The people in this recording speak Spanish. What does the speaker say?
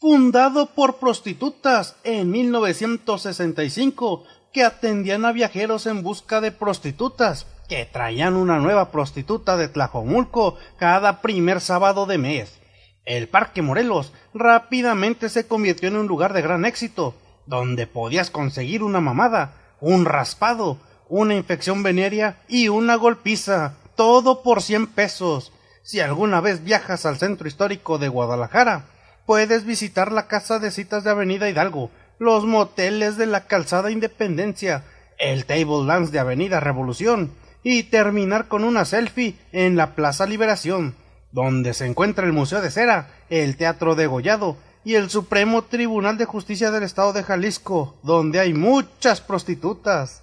fundado por prostitutas en 1965 que atendían a viajeros en busca de prostitutas, que traían una nueva prostituta de Tlajomulco cada primer sábado de mes. El Parque Morelos rápidamente se convirtió en un lugar de gran éxito, donde podías conseguir una mamada, un raspado, una infección venérea y una golpiza, todo por cien pesos. Si alguna vez viajas al centro histórico de Guadalajara, Puedes visitar la casa de citas de Avenida Hidalgo, los moteles de la Calzada Independencia, el Table de Avenida Revolución y terminar con una selfie en la Plaza Liberación, donde se encuentra el Museo de Cera, el Teatro Degollado y el Supremo Tribunal de Justicia del Estado de Jalisco, donde hay muchas prostitutas.